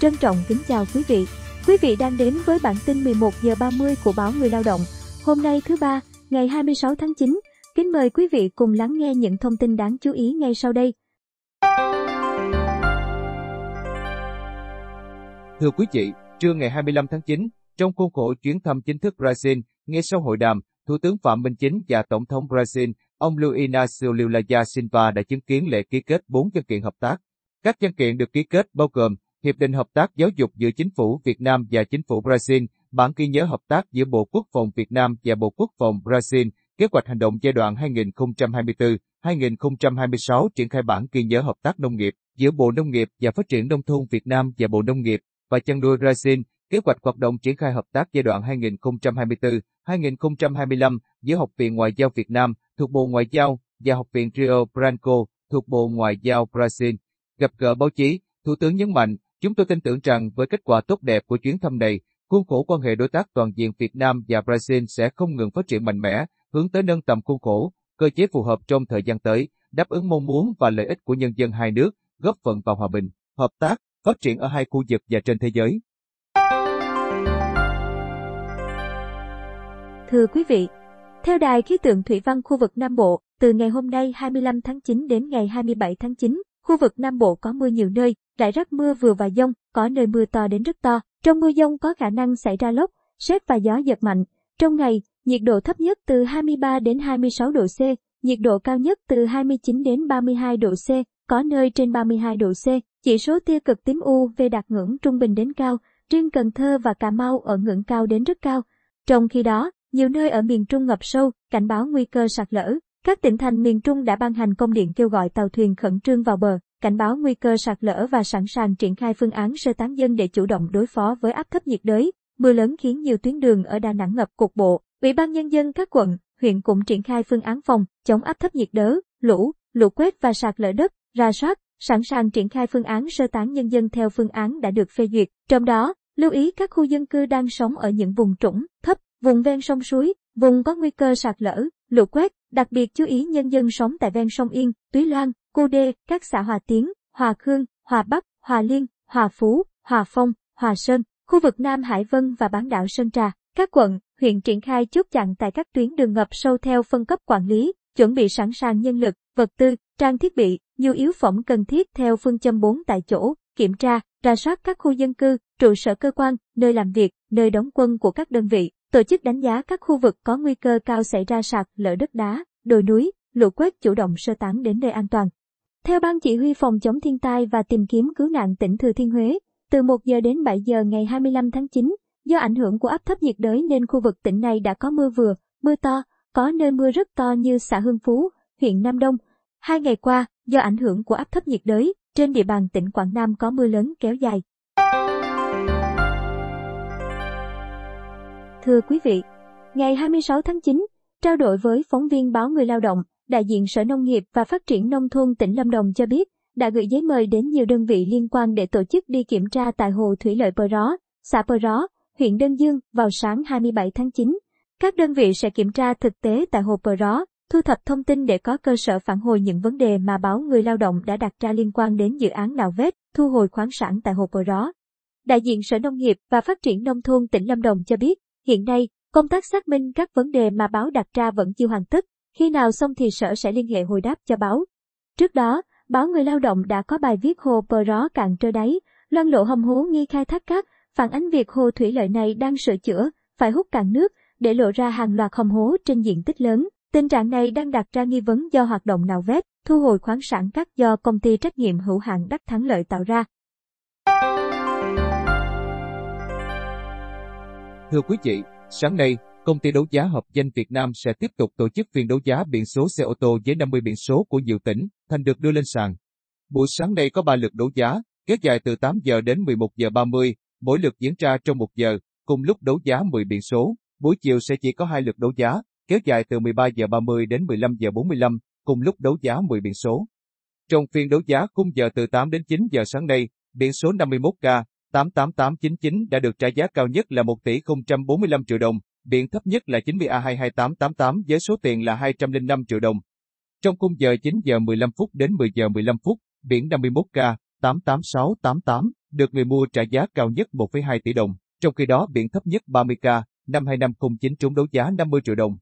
Trân trọng kính chào quý vị. Quý vị đang đến với bản tin 11 giờ 30 của báo Người Lao động. Hôm nay thứ ba, ngày 26 tháng 9. Kính mời quý vị cùng lắng nghe những thông tin đáng chú ý ngay sau đây. Thưa quý vị, Trưa ngày 25 tháng 9, trong khuôn khổ chuyến thăm chính thức Brazil, ngay sau hội đàm, Thủ tướng Phạm Minh Chính và Tổng thống Brazil, ông Luiz Inácio Lula da Silva đã chứng kiến lễ ký kết 4 văn kiện hợp tác. Các văn kiện được ký kết bao gồm Hiệp định Hợp tác Giáo dục giữa Chính phủ Việt Nam và Chính phủ Brazil, bản ghi nhớ hợp tác giữa Bộ Quốc phòng Việt Nam và Bộ Quốc phòng Brazil, kế hoạch hành động giai đoạn 2024-2026 triển khai bản ghi nhớ hợp tác nông nghiệp giữa Bộ Nông nghiệp và Phát triển Nông thôn Việt Nam và Bộ Nông nghiệp và chăn nuôi Brazil, kế hoạch hoạt động triển khai hợp tác giai đoạn 2024-2025 giữa Học viện Ngoại giao Việt Nam thuộc Bộ Ngoại giao và Học viện Rio Branco thuộc Bộ Ngoại giao Brazil. Gặp gỡ báo chí, Thủ tướng nhấn mạnh, chúng tôi tin tưởng rằng với kết quả tốt đẹp của chuyến thăm này, khuôn khổ quan hệ đối tác toàn diện Việt Nam và Brazil sẽ không ngừng phát triển mạnh mẽ, hướng tới nâng tầm khuôn khổ, cơ chế phù hợp trong thời gian tới, đáp ứng mong muốn và lợi ích của nhân dân hai nước, góp phần vào hòa bình, hợp tác phát triển ở hai khu vực và trên thế giới. Thưa quý vị, theo Đài khí tượng Thủy văn khu vực Nam Bộ, từ ngày hôm nay 25 tháng 9 đến ngày 27 tháng 9, khu vực Nam Bộ có mưa nhiều nơi, rải rác mưa vừa và dông, có nơi mưa to đến rất to. Trong mưa dông có khả năng xảy ra lốc, sét và gió giật mạnh. Trong ngày, nhiệt độ thấp nhất từ 23 đến 26 độ C, nhiệt độ cao nhất từ 29 đến 32 độ C, có nơi trên 32 độ C, chỉ số tia cực tím UV đạt ngưỡng trung bình đến cao, riêng Cần Thơ và Cà Mau ở ngưỡng cao đến rất cao. Trong khi đó, nhiều nơi ở miền Trung ngập sâu, cảnh báo nguy cơ sạt lở. Các tỉnh thành miền Trung đã ban hành công điện kêu gọi tàu thuyền khẩn trương vào bờ, cảnh báo nguy cơ sạt lở và sẵn sàng triển khai phương án sơ tán dân để chủ động đối phó với áp thấp nhiệt đới. Mưa lớn khiến nhiều tuyến đường ở Đà Nẵng ngập cục bộ. Ủy ban nhân dân các quận, huyện cũng triển khai phương án phòng chống áp thấp nhiệt đới, lũ, lũ quét và sạt lở đất ra soát, sẵn sàng triển khai phương án sơ tán nhân dân theo phương án đã được phê duyệt. Trong đó, lưu ý các khu dân cư đang sống ở những vùng trũng, thấp, vùng ven sông suối, vùng có nguy cơ sạt lở, lũ quét, đặc biệt chú ý nhân dân sống tại ven sông Yên, Túy Loan, Cô Đê, các xã Hòa Tiến, Hòa Khương, Hòa Bắc, Hòa Liên, Hòa Phú, Hòa Phong, Hòa Sơn, khu vực Nam Hải Vân và bán đảo Sơn Trà. Các quận, huyện triển khai chốt chặn tại các tuyến đường ngập sâu theo phân cấp quản lý, chuẩn bị sẵn sàng nhân lực, vật tư, trang thiết bị, nhu yếu phẩm cần thiết theo phương châm 4 tại chỗ, kiểm tra, ra soát các khu dân cư, trụ sở cơ quan, nơi làm việc, nơi đóng quân của các đơn vị, tổ chức đánh giá các khu vực có nguy cơ cao xảy ra sạt lở đất đá, đồi núi, lũ quét chủ động sơ tán đến nơi an toàn. Theo Ban Chỉ huy Phòng chống thiên tai và tìm kiếm cứu nạn tỉnh Thừa Thiên Huế, từ 1 giờ đến 7 giờ ngày 25 tháng 9, do ảnh hưởng của áp thấp nhiệt đới nên khu vực tỉnh này đã có mưa vừa, mưa to, có nơi mưa rất to như xã Hương Phú, huyện Nam Đông, Hai ngày qua, do ảnh hưởng của áp thấp nhiệt đới, trên địa bàn tỉnh Quảng Nam có mưa lớn kéo dài. Thưa quý vị, ngày 26 tháng 9, trao đổi với phóng viên báo Người Lao động, đại diện Sở Nông nghiệp và Phát triển Nông thôn tỉnh Lâm Đồng cho biết, đã gửi giấy mời đến nhiều đơn vị liên quan để tổ chức đi kiểm tra tại hồ thủy lợi Pờ Ró, xã Pờ Ró, huyện Đơn Dương vào sáng 27 tháng 9. Các đơn vị sẽ kiểm tra thực tế tại hồ Pờ Ró, thu thập thông tin để có cơ sở phản hồi những vấn đề mà báo người lao động đã đặt ra liên quan đến dự án nạo vét, thu hồi khoáng sản tại hồ Bờ Ró. Đại diện Sở Nông nghiệp và Phát triển Nông thôn tỉnh Lâm Đồng cho biết, hiện nay, công tác xác minh các vấn đề mà báo đặt ra vẫn chưa hoàn tất, khi nào xong thì Sở sẽ liên hệ hồi đáp cho báo. Trước đó, báo Người Lao động đã có bài viết hồ Bờ Ró cạn trơ đáy, loan lộ hầm hố nghi khai thác cát, phản ánh việc hồ thủy lợi này đang sửa chữa, phải hút cạn nước để lộ ra hàng loạt hầm hố trên diện tích lớn. Tình trạng này đang đặt ra nghi vấn do hoạt động nạo vét, thu hồi khoáng sản cát do công ty trách nhiệm hữu hạn Đắc Thắng Lợi tạo ra. Thưa quý vị, sáng nay, công ty đấu giá hợp danh Việt Nam sẽ tiếp tục tổ chức phiên đấu giá biển số xe ô tô với 50 biển số của nhiều tỉnh, thành được đưa lên sàn. Buổi sáng nay có 3 lượt đấu giá, kéo dài từ 8 giờ đến 11 giờ 30, mỗi lượt diễn ra trong 1 giờ, cùng lúc đấu giá 10 biển số. Buổi chiều sẽ chỉ có 2 lượt đấu giá, kéo dài từ 13 giờ 30 đến 15 giờ 45, cùng lúc đấu giá 10 biển số. Trong phiên đấu giá khung giờ từ 8 đến 9 giờ sáng nay, biển số 51K 88899 đã được trả giá cao nhất là 1 tỷ 045 triệu đồng, biển thấp nhất là 90A22888 với số tiền là 205 triệu đồng. Trong khung giờ 9 giờ 15 phút đến 10 giờ 15 phút, biển 51K 88688 được người mua trả giá cao nhất 1,2 tỷ đồng, trong khi đó biển thấp nhất 30K 52509 trúng đấu giá 50 triệu đồng.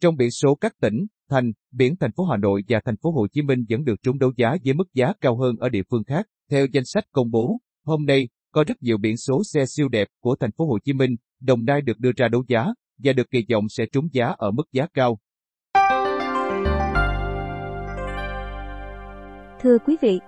Trong biển số các tỉnh, thành, biển thành phố Hà Nội và thành phố Hồ Chí Minh vẫn được trúng đấu giá với mức giá cao hơn ở địa phương khác. Theo danh sách công bố, hôm nay có rất nhiều biển số xe siêu đẹp của thành phố Hồ Chí Minh, Đồng Nai được đưa ra đấu giá và được kỳ vọng sẽ trúng giá ở mức giá cao. Thưa quý vị,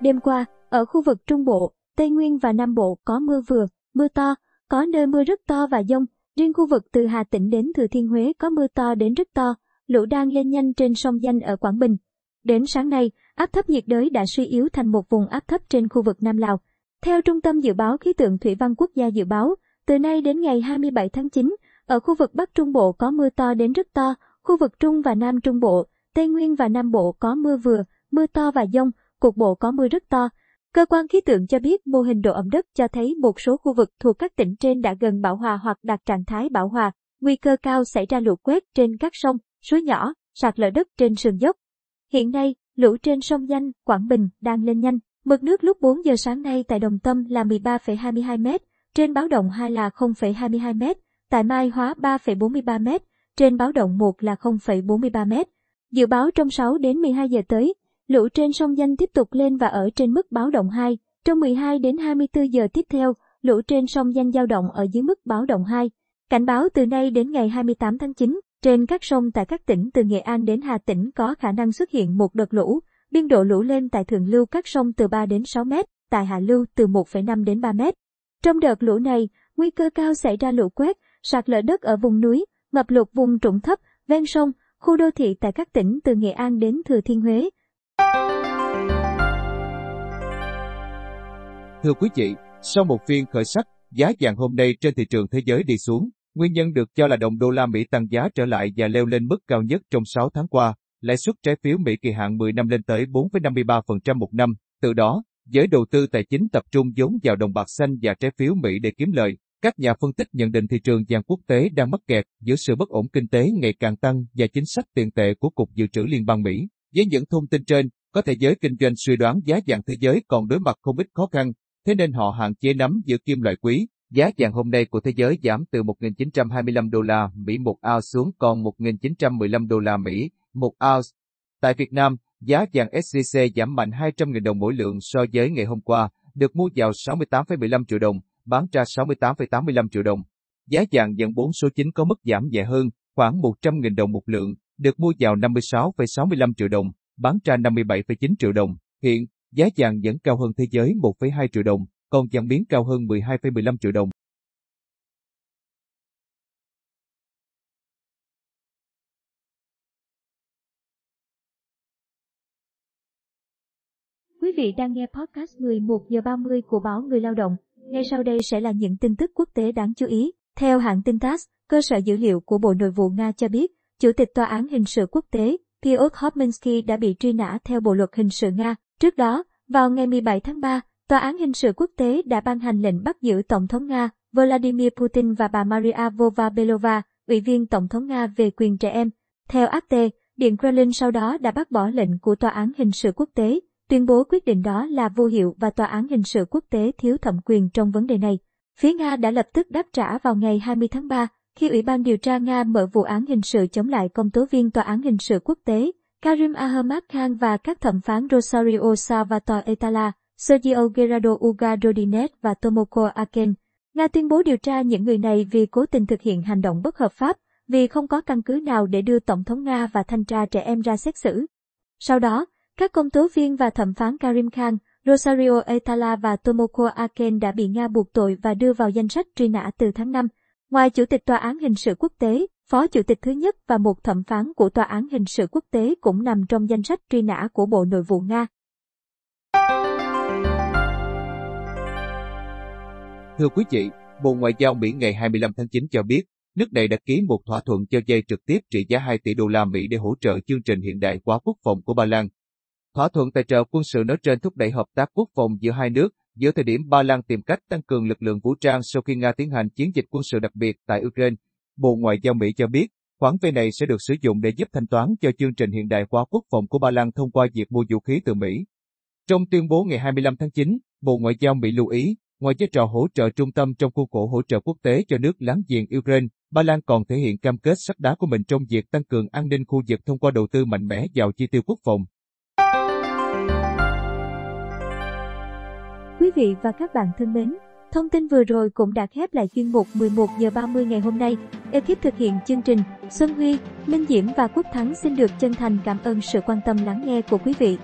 đêm qua, ở khu vực Trung Bộ, Tây Nguyên và Nam Bộ có mưa vừa, mưa to, có nơi mưa rất to và dông, Riêng khu vực từ Hà Tĩnh đến Thừa Thiên Huế có mưa to đến rất to, lũ đang lên nhanh trên sông Danh ở Quảng Bình. Đến sáng nay, áp thấp nhiệt đới đã suy yếu thành một vùng áp thấp trên khu vực Nam Lào. Theo Trung tâm Dự báo Khí tượng Thủy văn Quốc gia dự báo, từ nay đến ngày 27 tháng 9, ở khu vực Bắc Trung Bộ có mưa to đến rất to, khu vực Trung và Nam Trung Bộ, Tây Nguyên và Nam Bộ có mưa vừa, mưa to và dông, cục bộ có mưa rất to, Cơ quan khí tượng cho biết mô hình độ ẩm đất cho thấy một số khu vực thuộc các tỉnh trên đã gần bão hòa hoặc đạt trạng thái bão hòa, nguy cơ cao xảy ra lũ quét trên các sông, suối nhỏ, sạt lở đất trên sườn dốc. Hiện nay, lũ trên sông Danh, Quảng Bình đang lên nhanh. Mực nước lúc 4 giờ sáng nay tại Đồng Tâm là 13,22 m, trên báo động 2 là 0,22 m, tại Mai Hóa 3,43 m, trên báo động 1 là 0,43 m. Dự báo trong 6 đến 12 giờ tới, Lũ trên sông Danh tiếp tục lên và ở trên mức báo động 2. Trong 12 đến 24 giờ tiếp theo, lũ trên sông Danh dao động ở dưới mức báo động 2. Cảnh báo từ nay đến ngày 28 tháng 9, trên các sông tại các tỉnh từ Nghệ An đến Hà Tĩnh có khả năng xuất hiện một đợt lũ, biên độ lũ lên tại thượng lưu các sông từ 3 đến 6 mét, tại hạ lưu từ 1,5 đến 3 mét. Trong đợt lũ này, nguy cơ cao xảy ra lũ quét, sạt lở đất ở vùng núi, ngập lụt vùng trũng thấp, ven sông, khu đô thị tại các tỉnh từ Nghệ An đến Thừa Thiên Huế, Thưa quý vị, sau một phiên khởi sắc, giá vàng hôm nay trên thị trường thế giới đi xuống. Nguyên nhân được cho là đồng đô la Mỹ tăng giá trở lại và leo lên mức cao nhất trong 6 tháng qua. Lãi suất trái phiếu Mỹ kỳ hạn 10 năm lên tới 4,53% một năm. Từ đó, giới đầu tư tài chính tập trung vốn vào đồng bạc xanh và trái phiếu Mỹ để kiếm lời. Các nhà phân tích nhận định thị trường vàng quốc tế đang mắc kẹt giữa sự bất ổn kinh tế ngày càng tăng và chính sách tiền tệ của Cục Dự trữ Liên bang Mỹ. Với những thông tin trên, có thể giới kinh doanh suy đoán giá vàng thế giới còn đối mặt không ít khó khăn, thế nên họ hạn chế nắm giữ kim loại quý. Giá vàng hôm nay của thế giới giảm từ 1.925 đô la Mỹ một ounce xuống còn 1.915 đô la Mỹ một ounce. Tại Việt Nam, giá vàng SJC giảm mạnh 200.000 đồng mỗi lượng so với ngày hôm qua, được mua vào 68,15 triệu đồng, bán ra 68,85 triệu đồng. Giá vàng dẫn 4 số 9 có mức giảm nhẹ hơn, khoảng 100.000 đồng một lượng, được mua vào 56,65 triệu đồng, bán ra 57,9 triệu đồng. Hiện, giá vàng vẫn cao hơn thế giới 1,2 triệu đồng, còn vàng miếng cao hơn 12,15 triệu đồng. Quý vị đang nghe podcast 11 giờ 30 của báo Người Lao động. Ngay sau đây sẽ là những tin tức quốc tế đáng chú ý. Theo hãng tin TASS, cơ sở dữ liệu của Bộ Nội vụ Nga cho biết, Chủ tịch Tòa án Hình sự Quốc tế Piotr Hopminsky đã bị truy nã theo Bộ luật Hình sự Nga. Trước đó, vào ngày 17 tháng 3, Tòa án Hình sự Quốc tế đã ban hành lệnh bắt giữ Tổng thống Nga Vladimir Putin và bà Maria Vova Belova, Ủy viên Tổng thống Nga về quyền trẻ em. Theo AT, Điện Kremlin sau đó đã bác bỏ lệnh của Tòa án Hình sự Quốc tế, tuyên bố quyết định đó là vô hiệu và Tòa án Hình sự Quốc tế thiếu thẩm quyền trong vấn đề này. Phía Nga đã lập tức đáp trả vào ngày 20 tháng 3, khi Ủy ban điều tra Nga mở vụ án hình sự chống lại công tố viên Tòa án hình sự quốc tế, Karim Ahmad Khan và các thẩm phán Rosario Salvatore Etala, Sergio Gerardo Ugadodinet và Tomoko Aken, Nga tuyên bố điều tra những người này vì cố tình thực hiện hành động bất hợp pháp, vì không có căn cứ nào để đưa Tổng thống Nga và thanh tra trẻ em ra xét xử. Sau đó, các công tố viên và thẩm phán Karim Khan, Rosario Etala và Tomoko Aken đã bị Nga buộc tội và đưa vào danh sách truy nã từ tháng 5. Ngoài Chủ tịch Tòa án Hình sự Quốc tế, Phó Chủ tịch thứ nhất và một thẩm phán của Tòa án Hình sự Quốc tế cũng nằm trong danh sách truy nã của Bộ Nội vụ Nga. Thưa quý vị, Bộ Ngoại giao Mỹ ngày 25 tháng 9 cho biết, nước này đã ký một thỏa thuận cho dây trực tiếp trị giá 2 tỷ đô la Mỹ để hỗ trợ chương trình hiện đại hóa quốc phòng của Ba Lan. Thỏa thuận tài trợ quân sự nói trên thúc đẩy hợp tác quốc phòng giữa hai nước, giữa thời điểm Ba Lan tìm cách tăng cường lực lượng vũ trang sau khi Nga tiến hành chiến dịch quân sự đặc biệt tại Ukraine, Bộ Ngoại giao Mỹ cho biết khoản vay này sẽ được sử dụng để giúp thanh toán cho chương trình hiện đại hóa quốc phòng của Ba Lan thông qua việc mua vũ khí từ Mỹ. Trong tuyên bố ngày 25 tháng 9, Bộ Ngoại giao Mỹ lưu ý, ngoài vai trò hỗ trợ trung tâm trong khuôn khổ hỗ trợ quốc tế cho nước láng giềng Ukraine, Ba Lan còn thể hiện cam kết sắt đá của mình trong việc tăng cường an ninh khu vực thông qua đầu tư mạnh mẽ vào chi tiêu quốc phòng. Quý vị và các bạn thân mến, thông tin vừa rồi cũng đã khép lại chuyên mục 11 giờ 30 ngày hôm nay. Ekip thực hiện chương trình Xuân Huy, Minh Diễm và Quốc Thắng xin được chân thành cảm ơn sự quan tâm lắng nghe của quý vị.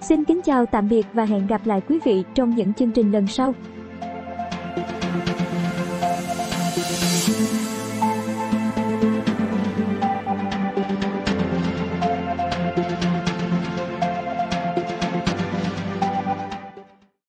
Xin kính chào tạm biệt và hẹn gặp lại quý vị trong những chương trình lần sau.